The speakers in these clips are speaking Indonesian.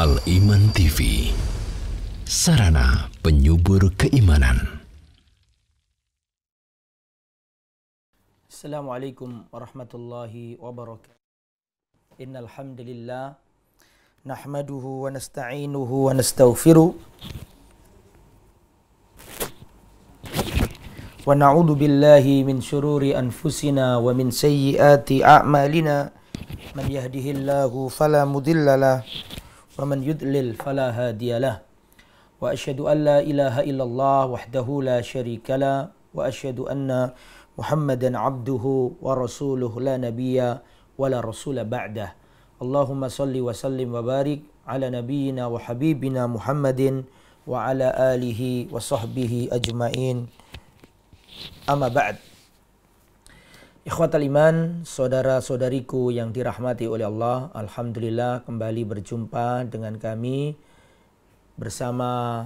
Al Iman TV, sarana penyubur keimanan. Assalamualaikum warahmatullahi wabarakatuh. Innal hamdalillah nahmaduhu wa nasta'inuhu wa nastaghfiruh. ونعوذ بالله من شرور أنفسنا ومن سيئات أعمالنا من يهده الله فلا مضل فمن يدلل فلا هادي له وأشهد أن لا إله إلا الله وحده لا شريك له وأشهد أن محمدا عبده ورسوله لا نبي ولا رسول بعده اللهم صل وسلم وبارك على نبينا وحبيبنا محمد وعلى آله وصحبه أجمعين أما بعد Ikhwatal iman, saudara-saudariku yang dirahmati oleh Allah, alhamdulillah kembali berjumpa dengan kami bersama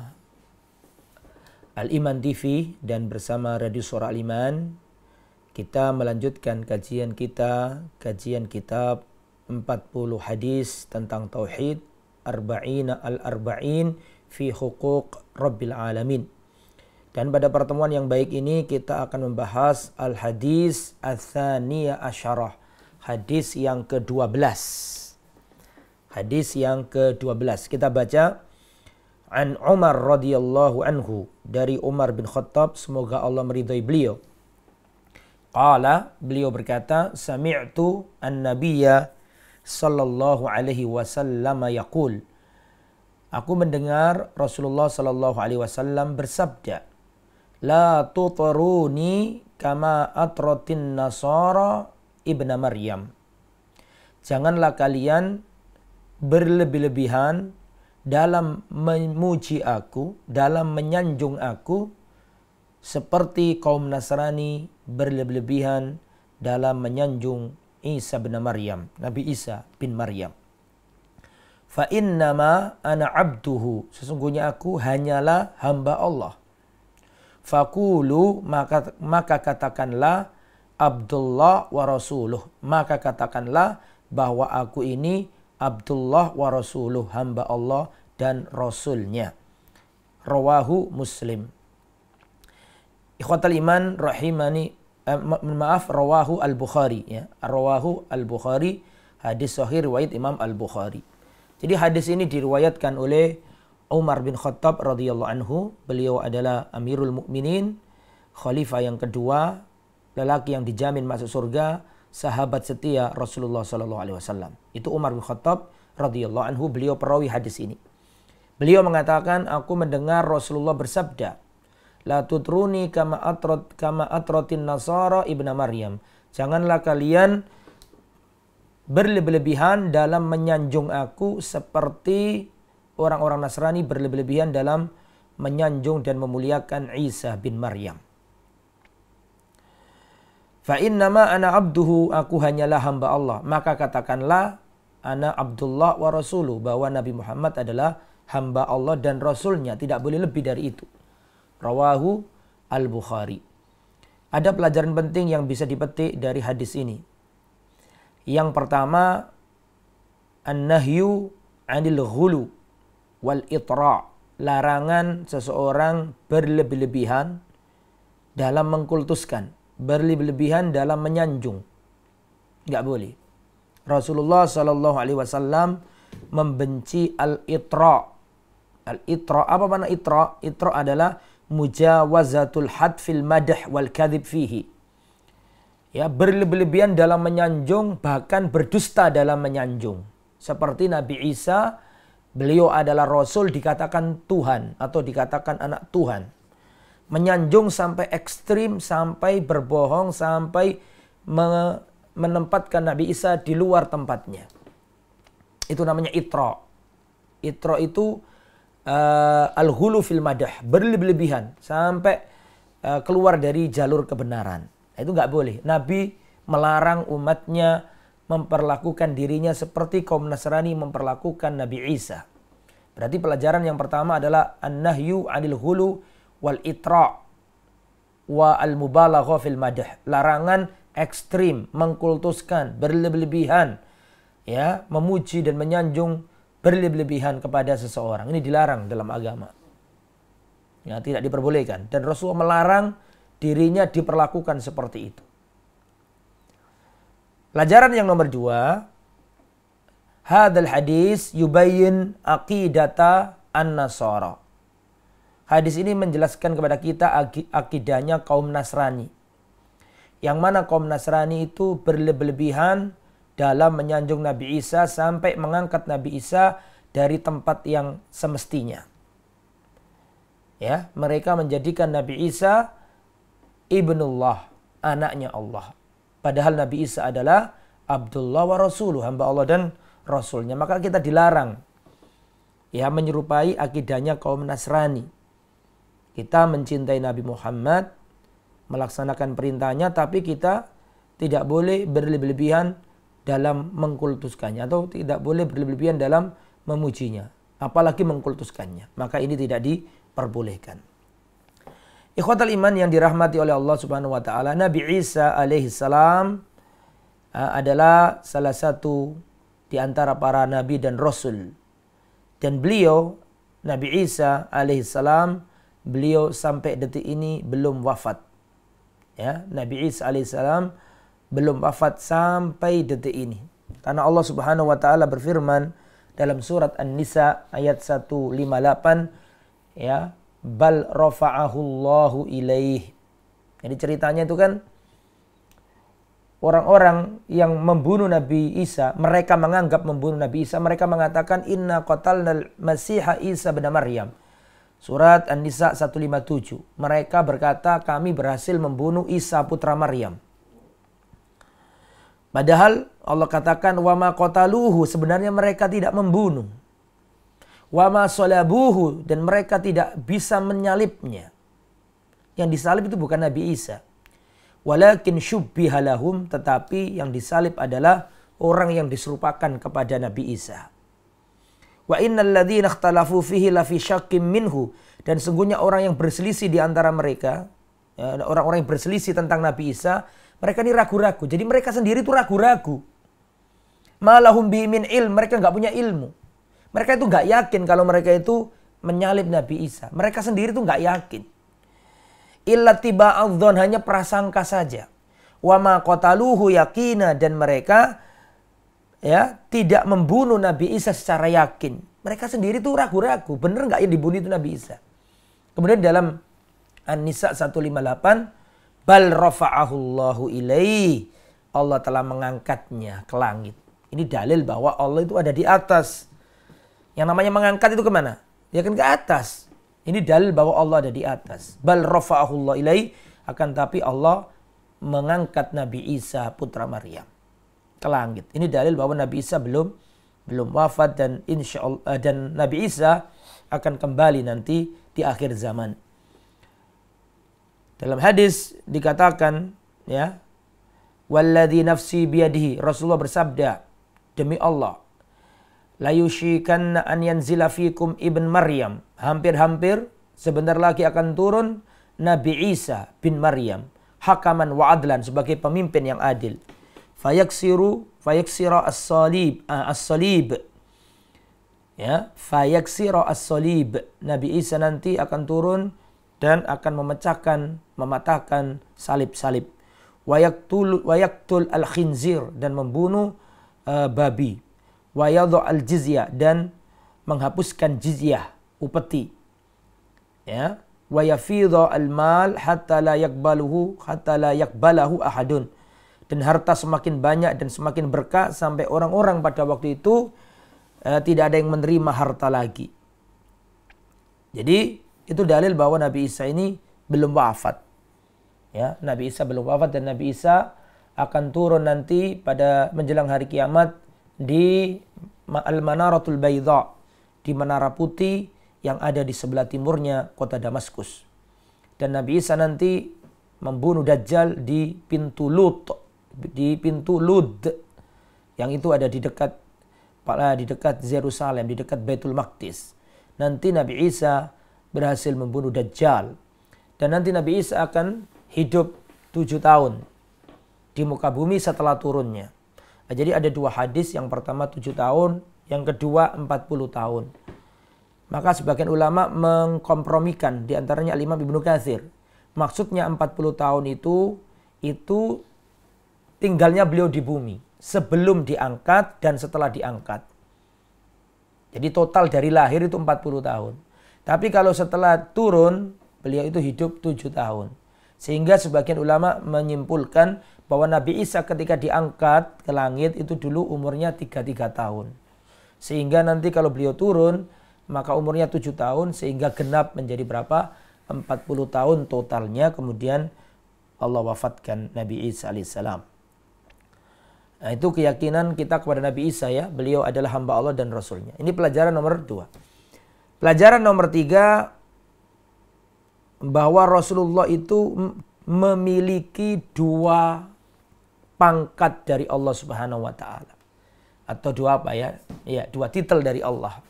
Al-Iman TV dan bersama Radio Surah Al-Iman. Kita melanjutkan kajian kita, kajian kitab 40 hadis tentang tauhid, Arba'ina al-Arba'in fi Hukuk Rabbil Alamin. Dan pada pertemuan yang baik ini kita akan membahas Al-Hadis Al-Thaniya Asyarah. Hadis yang ke-12. Hadis yang ke-12. Kita baca An Umar radhiyallahu anhu dari Umar bin Khattab semoga Allah meridhai beliau. Qala beliau berkata sami'tu an-nabiyya sallallahu alaihi wasallam yaqul Aku mendengar Rasulullah sallallahu alaihi wasallam bersabda La tutaruni kama atrotin nasara ibna Maryam. Janganlah kalian berlebih-lebihan dalam memuji aku, dalam menyanjung aku, seperti kaum Nasrani berlebih-lebihan dalam menyanjung Isa bin Maryam, Nabi Isa bin Maryam. Fa innama ana abduhu, sesungguhnya aku hanyalah hamba Allah. Fakulu maka, maka katakanlah Abdullah wa Rasuluh. Maka katakanlah bahwa aku ini Abdullah wa Rasuluh. Hamba Allah dan Rasulnya. Rawahu Muslim. Ikhwatal iman rahimani eh, maaf rawahu al-Bukhari ya. Rawahu al-Bukhari hadis sahih riwayat Imam al-Bukhari. Jadi hadis ini diriwayatkan oleh Umar bin Khattab radhiyallahu anhu, beliau adalah Amirul Mukminin, khalifah yang kedua, lelaki yang dijamin masuk surga, sahabat setia Rasulullah sallallahu alaihi wasallam. Itu Umar bin Khattab radhiyallahu anhu, beliau perawi hadis ini. Beliau mengatakan, "Aku mendengar Rasulullah bersabda, la tutruni kama atrot kama atrotin nasara ibnu Maryam." Janganlah kalian berlebihan dalam menyanjung aku seperti orang-orang Nasrani berlebihan dalam menyanjung dan memuliakan Isa bin Maryam. Fa ma ana abduhu aku hanyalah hamba Allah. Maka katakanlah ana Abdullah wa rasuluh bahwa Nabi Muhammad adalah hamba Allah dan rasulnya tidak boleh lebih dari itu. Rawahu Al-Bukhari. Ada pelajaran penting yang bisa dipetik dari hadis ini. Yang pertama, an-nahyu anil ghulu wal itra larangan seseorang berlebih-lebihan dalam mengkultuskan berlebih-lebihan dalam menyanjung nggak boleh Rasulullah Shallallahu Alaihi Wasallam membenci al itra al itra apa mana itra itra adalah mujawazatul hadfil madh wal kadhib fihi ya berlebihan dalam menyanjung bahkan berdusta dalam menyanjung seperti Nabi Isa Beliau adalah rasul dikatakan Tuhan atau dikatakan anak Tuhan. Menyanjung sampai ekstrim, sampai berbohong, sampai menempatkan Nabi Isa di luar tempatnya. Itu namanya itro. Itro itu uh, al-hulu fil madah, berlebihan sampai uh, keluar dari jalur kebenaran. Itu nggak boleh. Nabi melarang umatnya memperlakukan dirinya seperti kaum Nasrani memperlakukan Nabi Isa. Berarti pelajaran yang pertama adalah an-nahyu 'anil hulu wal itra wa al-mubalaghah fil madh Larangan ekstrim, mengkultuskan, berlebihan, ya, memuji dan menyanjung berlebihan kepada seseorang. Ini dilarang dalam agama. Ya, tidak diperbolehkan dan Rasulullah melarang dirinya diperlakukan seperti itu. Pelajaran yang nomor dua, hadal hadis yubayin aqidata an-nasara. Hadis ini menjelaskan kepada kita akidahnya kaum Nasrani. Yang mana kaum Nasrani itu berlebihan dalam menyanjung Nabi Isa sampai mengangkat Nabi Isa dari tempat yang semestinya. Ya, mereka menjadikan Nabi Isa ibnullah, anaknya Allah. Padahal Nabi Isa adalah Abdullah wa Rasuluh, hamba Allah dan Rasulnya. Maka kita dilarang ya menyerupai akidahnya kaum Nasrani. Kita mencintai Nabi Muhammad, melaksanakan perintahnya, tapi kita tidak boleh berlebihan dalam mengkultuskannya atau tidak boleh berlebihan dalam memujinya, apalagi mengkultuskannya. Maka ini tidak diperbolehkan. Ikhwatal iman yang dirahmati oleh Allah Subhanahu wa taala, Nabi Isa alaihi salam ah, adalah salah satu di antara para nabi dan rasul. Dan beliau Nabi Isa alaihi salam beliau sampai detik ini belum wafat. Ya, Nabi Isa alaihi salam belum wafat sampai detik ini. Karena Allah Subhanahu wa taala berfirman dalam surat An-Nisa ayat 158 ya bal Allahu ilaih. Jadi ceritanya itu kan orang-orang yang membunuh Nabi Isa, mereka menganggap membunuh Nabi Isa, mereka mengatakan inna qatalnal masiha Isa bin Maryam. Surat An-Nisa 157. Mereka berkata kami berhasil membunuh Isa putra Maryam. Padahal Allah katakan wama qataluhu sebenarnya mereka tidak membunuh. Wama solabuhu dan mereka tidak bisa menyalibnya. Yang disalib itu bukan Nabi Isa. Walakin syubbihalahum tetapi yang disalib adalah orang yang diserupakan kepada Nabi Isa. Wa innal ladzina ikhtalafu fihi lafi syaqqin minhu dan sungguhnya orang yang berselisih di antara mereka ya, orang-orang yang berselisih tentang Nabi Isa mereka ini ragu-ragu. Jadi mereka sendiri itu ragu-ragu. Malahum min ilm, mereka nggak punya ilmu. Mereka itu nggak yakin kalau mereka itu menyalib Nabi Isa. Mereka sendiri itu nggak yakin. Illa tiba adzon hanya prasangka saja. Wa ma yakina dan mereka ya tidak membunuh Nabi Isa secara yakin. Mereka sendiri itu ragu-ragu, bener nggak yang dibunuh itu Nabi Isa. Kemudian dalam An-Nisa 158 bal rafa'ahullahu ilaih. Allah telah mengangkatnya ke langit. Ini dalil bahwa Allah itu ada di atas. Yang namanya mengangkat itu kemana? dia ya kan ke atas. Ini dalil bahwa Allah ada di atas. Bal rafa'ahullah ilai Akan tapi Allah mengangkat Nabi Isa putra Maryam ke langit. Ini dalil bahwa Nabi Isa belum belum wafat dan insya Allah, eh, dan Nabi Isa akan kembali nanti di akhir zaman. Dalam hadis dikatakan ya, walladhi nafsi biadihi Rasulullah bersabda, "Demi Allah, layushikanna an yanzila fikum ibn Maryam. Hampir-hampir sebentar lagi akan turun Nabi Isa bin Maryam. Hakaman wa adlan sebagai pemimpin yang adil. Fayaksiru, fayaksira as-salib, uh, as-salib. Ya, fayaksira as-salib. Nabi Isa nanti akan turun dan akan memecahkan, mematahkan salib-salib. Wayaktul, wayaktul al-khinzir dan membunuh uh, babi wa al jizyah dan menghapuskan jizyah upeti ya wa yafidha al mal hatta la yakbaluhu hatta la yakbalahu ahadun dan harta semakin banyak dan semakin berkah sampai orang-orang pada waktu itu eh, tidak ada yang menerima harta lagi jadi itu dalil bahwa Nabi Isa ini belum wafat ya Nabi Isa belum wafat dan Nabi Isa akan turun nanti pada menjelang hari kiamat di Al-Manaratul Baydha, di Menara Putih yang ada di sebelah timurnya kota Damaskus. Dan Nabi Isa nanti membunuh Dajjal di pintu Lut, di pintu Lud yang itu ada di dekat di dekat Yerusalem, di dekat Baitul Maqdis. Nanti Nabi Isa berhasil membunuh Dajjal. Dan nanti Nabi Isa akan hidup tujuh tahun di muka bumi setelah turunnya. Nah, jadi ada dua hadis, yang pertama tujuh tahun, yang kedua empat puluh tahun. Maka sebagian ulama mengkompromikan diantaranya Imam Ibnu Katsir. Maksudnya empat puluh tahun itu itu tinggalnya beliau di bumi sebelum diangkat dan setelah diangkat. Jadi total dari lahir itu empat puluh tahun. Tapi kalau setelah turun beliau itu hidup tujuh tahun. Sehingga sebagian ulama menyimpulkan bahwa Nabi Isa ketika diangkat ke langit itu dulu umurnya 33 tahun. Sehingga nanti kalau beliau turun maka umurnya 7 tahun sehingga genap menjadi berapa? 40 tahun totalnya kemudian Allah wafatkan Nabi Isa alaihissalam. Nah, itu keyakinan kita kepada Nabi Isa ya. Beliau adalah hamba Allah dan Rasulnya. Ini pelajaran nomor dua. Pelajaran nomor tiga bahwa Rasulullah itu memiliki dua pangkat dari Allah Subhanahu wa taala. Atau dua apa ya? Ya, dua titel dari Allah.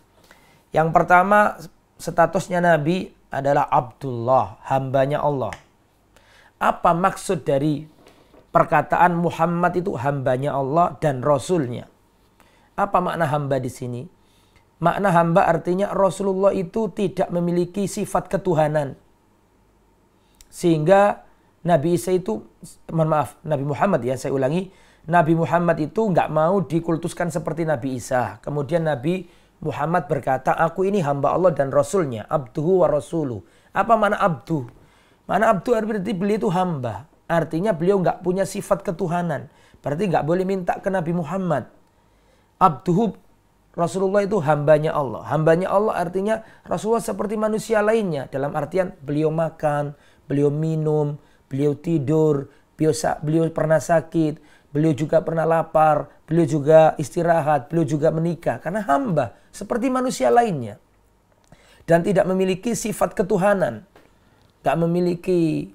Yang pertama statusnya Nabi adalah Abdullah, hambanya Allah. Apa maksud dari perkataan Muhammad itu hambanya Allah dan Rasulnya? Apa makna hamba di sini? Makna hamba artinya Rasulullah itu tidak memiliki sifat ketuhanan. Sehingga Nabi Isa itu, mohon maaf, Nabi Muhammad ya, saya ulangi. Nabi Muhammad itu nggak mau dikultuskan seperti Nabi Isa. Kemudian Nabi Muhammad berkata, aku ini hamba Allah dan Rasulnya, abduhu wa rasuluh. Apa mana abdu? Mana abdu berarti beliau itu hamba. Artinya beliau nggak punya sifat ketuhanan. Berarti nggak boleh minta ke Nabi Muhammad. Abduhu Rasulullah itu hambanya Allah. Hambanya Allah artinya Rasulullah seperti manusia lainnya. Dalam artian beliau makan, beliau minum, beliau tidur, beliau, beliau pernah sakit, beliau juga pernah lapar, beliau juga istirahat, beliau juga menikah. Karena hamba seperti manusia lainnya. Dan tidak memiliki sifat ketuhanan. Tak memiliki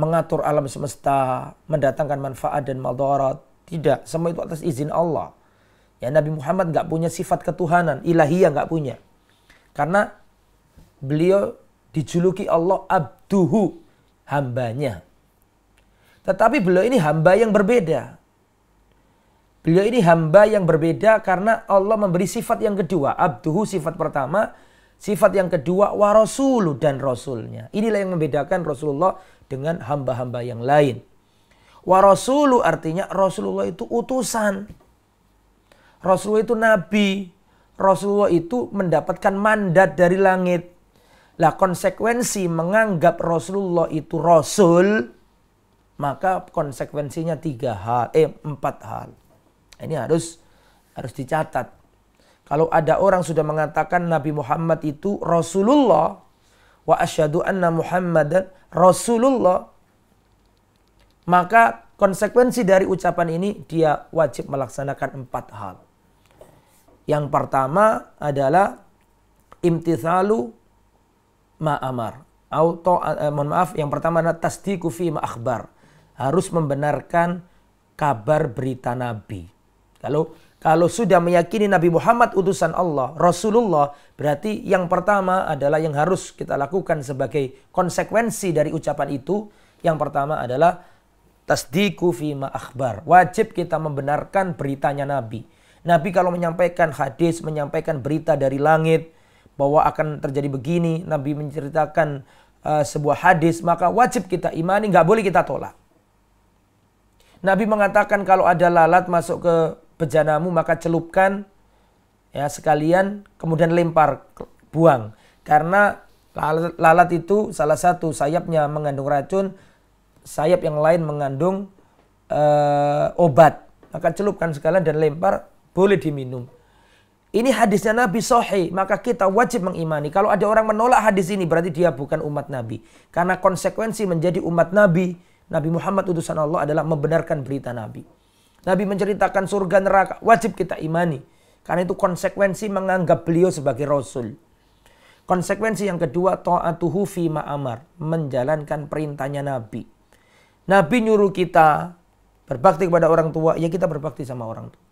mengatur alam semesta, mendatangkan manfaat dan maldorot. Tidak, semua itu atas izin Allah. Ya Nabi Muhammad nggak punya sifat ketuhanan, ilahiyah nggak punya. Karena beliau dijuluki Allah abduhu, hambanya. Tetapi beliau ini hamba yang berbeda. Beliau ini hamba yang berbeda karena Allah memberi sifat yang kedua. Abduhu sifat pertama, sifat yang kedua warasulu dan rasulnya. Inilah yang membedakan Rasulullah dengan hamba-hamba yang lain. Warasulu artinya Rasulullah itu utusan. Rasulullah itu nabi. Rasulullah itu mendapatkan mandat dari langit. Lah konsekuensi menganggap Rasulullah itu Rasul, maka konsekuensinya tiga hal, eh empat hal. Ini harus harus dicatat. Kalau ada orang sudah mengatakan Nabi Muhammad itu Rasulullah, wa asyhadu anna Muhammadan Rasulullah, maka konsekuensi dari ucapan ini dia wajib melaksanakan empat hal. Yang pertama adalah imtithalu ma amar. Eh, eh, mohon maaf, yang pertama adalah tasdiku fi ma Harus membenarkan kabar berita Nabi. Kalau kalau sudah meyakini Nabi Muhammad utusan Allah, Rasulullah, berarti yang pertama adalah yang harus kita lakukan sebagai konsekuensi dari ucapan itu. Yang pertama adalah tasdiku fi ma'akhbar Wajib kita membenarkan beritanya Nabi. Nabi kalau menyampaikan hadis, menyampaikan berita dari langit, bahwa akan terjadi begini, Nabi menceritakan uh, sebuah hadis, maka wajib kita imani, nggak boleh kita tolak. Nabi mengatakan kalau ada lalat masuk ke bejanamu maka celupkan ya sekalian kemudian lempar buang karena lalat, itu salah satu sayapnya mengandung racun, sayap yang lain mengandung uh, obat. Maka celupkan sekalian dan lempar boleh diminum. Ini hadisnya Nabi Sohe, maka kita wajib mengimani. Kalau ada orang menolak hadis ini, berarti dia bukan umat Nabi. Karena konsekuensi menjadi umat Nabi, Nabi Muhammad utusan Allah adalah membenarkan berita Nabi. Nabi menceritakan surga neraka, wajib kita imani. Karena itu konsekuensi menganggap beliau sebagai Rasul. Konsekuensi yang kedua, ta'atuhu fi ma'amar, menjalankan perintahnya Nabi. Nabi nyuruh kita berbakti kepada orang tua, ya kita berbakti sama orang tua.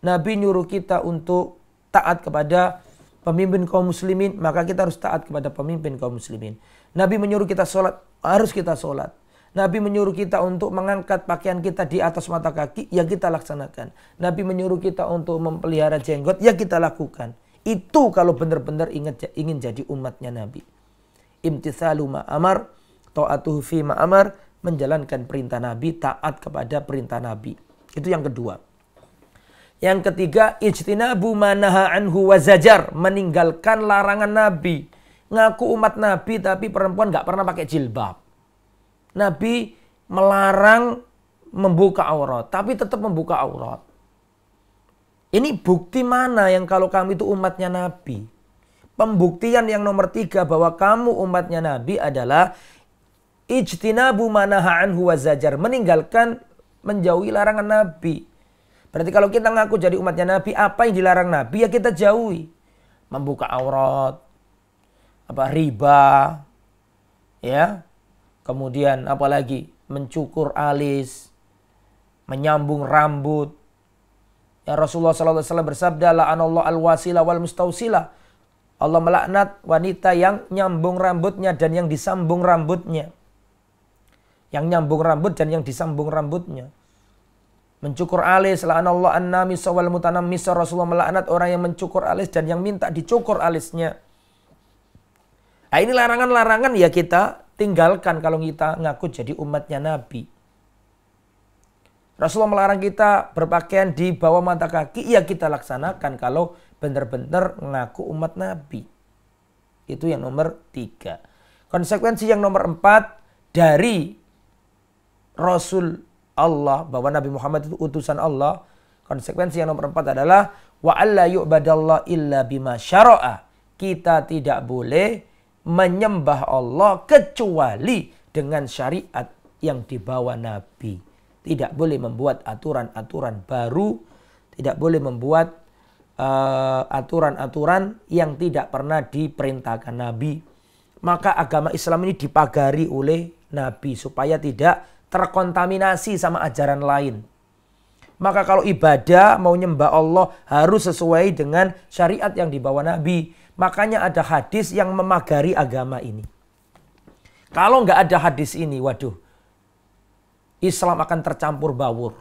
Nabi nyuruh kita untuk taat kepada pemimpin kaum muslimin, maka kita harus taat kepada pemimpin kaum muslimin. Nabi menyuruh kita sholat, harus kita sholat. Nabi menyuruh kita untuk mengangkat pakaian kita di atas mata kaki, ya kita laksanakan. Nabi menyuruh kita untuk memelihara jenggot, ya kita lakukan. Itu kalau benar-benar ingin jadi umatnya Nabi. Imtithalu ma'amar, ta'atuhu fi ma'amar, menjalankan perintah Nabi, taat kepada perintah Nabi. Itu yang kedua. Yang ketiga, ijtinabu manaha anhu wazajar. Meninggalkan larangan Nabi. Ngaku umat Nabi tapi perempuan nggak pernah pakai jilbab. Nabi melarang membuka aurat. Tapi tetap membuka aurat. Ini bukti mana yang kalau kamu itu umatnya Nabi. Pembuktian yang nomor tiga bahwa kamu umatnya Nabi adalah ijtinabu manaha anhu wazajar. Meninggalkan menjauhi larangan Nabi Berarti kalau kita ngaku jadi umatnya Nabi, apa yang dilarang Nabi ya kita jauhi. Membuka aurat, apa riba, ya. Kemudian apalagi mencukur alis, menyambung rambut. Ya Rasulullah Sallallahu Alaihi Wasallam bersabda, la al-wasila wal mustausila. Allah melaknat wanita yang nyambung rambutnya dan yang disambung rambutnya. Yang nyambung rambut dan yang disambung rambutnya mencukur alis la'anallahu annamis wal mutanammis Rasulullah melaknat orang yang mencukur alis dan yang minta dicukur alisnya nah, ini larangan-larangan ya kita tinggalkan kalau kita ngaku jadi umatnya Nabi Rasulullah melarang kita berpakaian di bawah mata kaki ya kita laksanakan kalau benar-benar ngaku umat Nabi itu yang nomor tiga konsekuensi yang nomor empat dari Rasul Allah, bahwa Nabi Muhammad itu utusan Allah. Konsekuensi yang nomor empat adalah wa alla yu'badallah illa bima syara'a. Kita tidak boleh menyembah Allah kecuali dengan syariat yang dibawa Nabi. Tidak boleh membuat aturan-aturan baru, tidak boleh membuat eh, aturan-aturan uh, aturan -aturan yang tidak pernah diperintahkan Nabi. Maka agama Islam ini dipagari oleh Nabi supaya tidak terkontaminasi sama ajaran lain. Maka kalau ibadah mau nyembah Allah harus sesuai dengan syariat yang dibawa Nabi. Makanya ada hadis yang memagari agama ini. Kalau nggak ada hadis ini, waduh, Islam akan tercampur baur.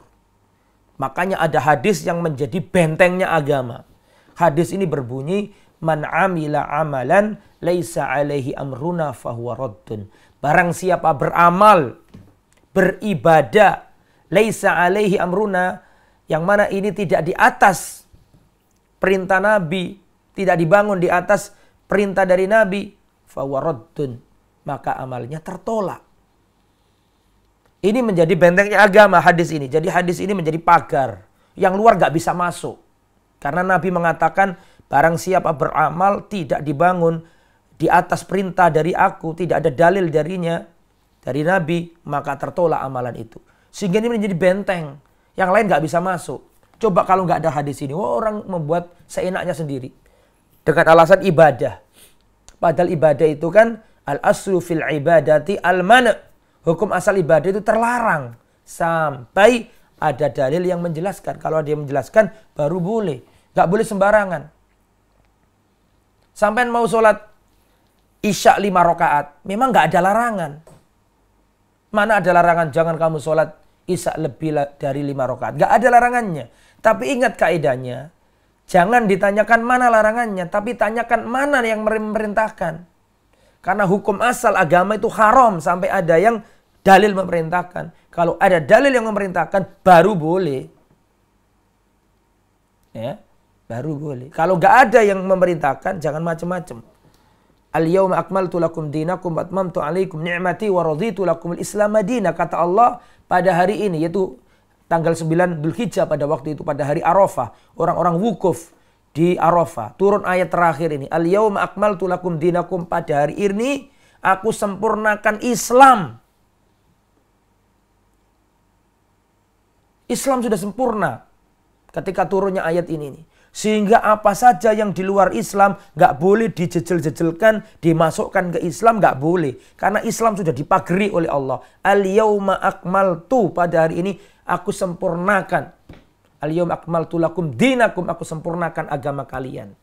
Makanya ada hadis yang menjadi bentengnya agama. Hadis ini berbunyi, Man amila amalan leisa alaihi amruna fahuwa raddun. Barang siapa beramal beribadah laisa alaihi amruna yang mana ini tidak di atas perintah Nabi, tidak dibangun di atas perintah dari Nabi, fawaraddun, maka amalnya tertolak. Ini menjadi bentengnya agama hadis ini. Jadi hadis ini menjadi pagar yang luar gak bisa masuk. Karena Nabi mengatakan barang siapa beramal tidak dibangun di atas perintah dari aku, tidak ada dalil darinya, dari Nabi, maka tertolak amalan itu. Sehingga ini menjadi benteng. Yang lain nggak bisa masuk. Coba kalau nggak ada hadis ini, oh orang membuat seenaknya sendiri. Dekat alasan ibadah. Padahal ibadah itu kan al aslu fil ibadati al mana. Hukum asal ibadah itu terlarang sampai ada dalil yang menjelaskan. Kalau dia menjelaskan baru boleh. Nggak boleh sembarangan. Sampai mau sholat isya lima rakaat, memang nggak ada larangan. Mana ada larangan jangan kamu sholat isya lebih dari lima rakaat. Gak ada larangannya. Tapi ingat kaidahnya, jangan ditanyakan mana larangannya, tapi tanyakan mana yang memerintahkan. Karena hukum asal agama itu haram sampai ada yang dalil memerintahkan. Kalau ada dalil yang memerintahkan, baru boleh. Ya, baru boleh. Kalau gak ada yang memerintahkan, jangan macam-macam. Al-yawma akmaltu lakum dinakum batmamtu alaikum ni'mati wa raditu lakum al-islam madina. Kata Allah pada hari ini yaitu tanggal 9 Hijjah pada waktu itu pada hari Arafah, orang-orang wukuf di Arafah. Turun ayat terakhir ini, al yawma akmaltu lakum dinakum" pada hari ini aku sempurnakan Islam. Islam sudah sempurna ketika turunnya ayat ini. Sehingga apa saja yang di luar Islam nggak boleh dijejel-jejelkan, dimasukkan ke Islam nggak boleh. Karena Islam sudah dipagri oleh Allah. al akmal tuh pada hari ini aku sempurnakan. al akmal tu lakum dinakum aku sempurnakan agama kalian.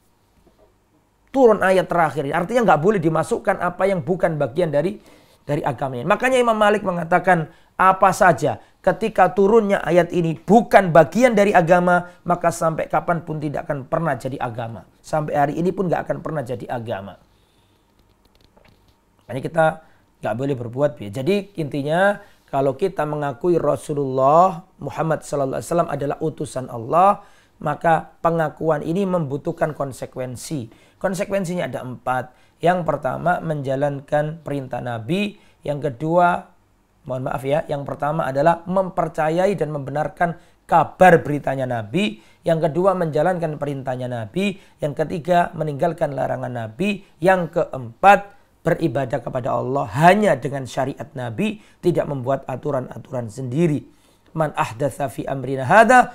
Turun ayat terakhir. Artinya nggak boleh dimasukkan apa yang bukan bagian dari dari agamanya. Makanya Imam Malik mengatakan apa saja ketika turunnya ayat ini bukan bagian dari agama, maka sampai kapan pun tidak akan pernah jadi agama. Sampai hari ini pun nggak akan pernah jadi agama. Makanya kita nggak boleh berbuat biaya Jadi intinya kalau kita mengakui Rasulullah Muhammad SAW adalah utusan Allah, maka pengakuan ini membutuhkan konsekuensi. Konsekuensinya ada empat. Yang pertama menjalankan perintah Nabi, yang kedua Mohon maaf ya, yang pertama adalah mempercayai dan membenarkan kabar beritanya Nabi, yang kedua menjalankan perintahnya Nabi, yang ketiga meninggalkan larangan Nabi, yang keempat beribadah kepada Allah hanya dengan syariat Nabi, tidak membuat aturan-aturan sendiri. Man ahdatsa fi amrina hadza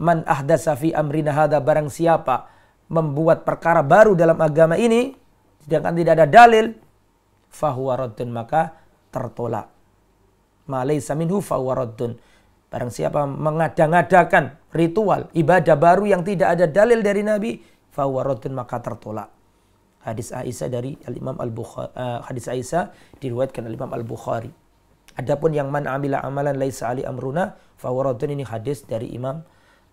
man ahdatsa fi amrina hadza barang siapa membuat perkara baru dalam agama ini sedangkan tidak ada dalil fahuwa raddun maka tertolak. Malaysa minhu fawaraddun. Barang siapa mengada-ngadakan ritual, ibadah baru yang tidak ada dalil dari Nabi, fawaraddun maka tertolak. Hadis Aisyah dari Al-Imam Al-Bukhari, uh, eh, hadis Aisyah diriwayatkan Al-Imam Al-Bukhari. Adapun yang man amila amalan laisa ali amruna fawaradun ini hadis dari Imam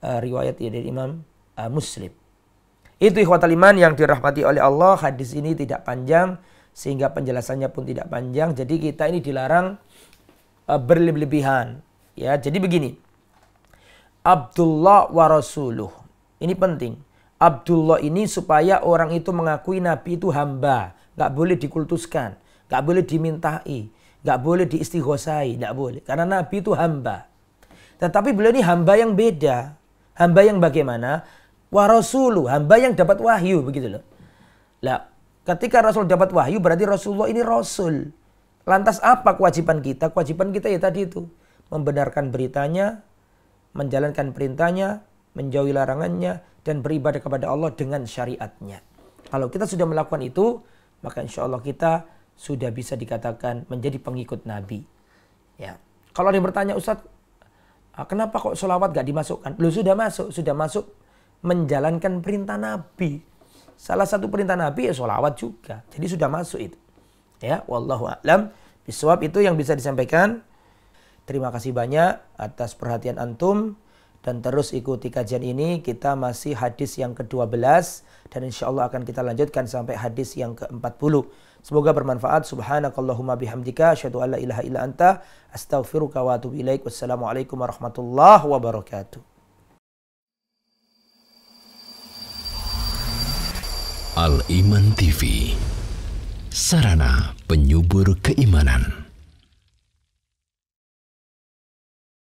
uh, riwayat ya, dari Imam uh, Muslim. Itu ikhwatal iman yang dirahmati oleh Allah. Hadis ini tidak panjang sehingga penjelasannya pun tidak panjang. Jadi kita ini dilarang uh, eh, berlebihan. Ya, jadi begini. Abdullah wa rasuluh. Ini penting. Abdullah ini supaya orang itu mengakui Nabi itu hamba. Gak boleh dikultuskan. Gak boleh dimintai. Gak boleh diistighosai. Gak boleh. Karena Nabi itu hamba. Tetapi beliau ini hamba yang beda. Hamba yang bagaimana? Wa Rasuluh. Hamba yang dapat wahyu. Begitu loh. Lah, Ketika Rasul dapat wahyu berarti Rasulullah ini Rasul. Lantas apa kewajiban kita? Kewajiban kita ya tadi itu. Membenarkan beritanya, menjalankan perintahnya, menjauhi larangannya, dan beribadah kepada Allah dengan syariatnya. Kalau kita sudah melakukan itu, maka insya Allah kita sudah bisa dikatakan menjadi pengikut Nabi. Ya. Kalau ada yang bertanya, Ustaz, ah, kenapa kok sholawat gak dimasukkan? Lu sudah masuk, sudah masuk menjalankan perintah Nabi. Salah satu perintah Nabi ya sholawat juga. Jadi sudah masuk itu. Ya, wallahu a'lam. Biswab itu yang bisa disampaikan. Terima kasih banyak atas perhatian antum dan terus ikuti kajian ini. Kita masih hadis yang ke-12 dan insya Allah akan kita lanjutkan sampai hadis yang ke-40. Semoga bermanfaat. Subhanakallahumma bihamdika. Asyadu an ilaha illa anta. Astaghfiruka wa atubu ilaik. Wassalamualaikum warahmatullahi wabarakatuh. Al Iman TV, sarana penyubur keimanan.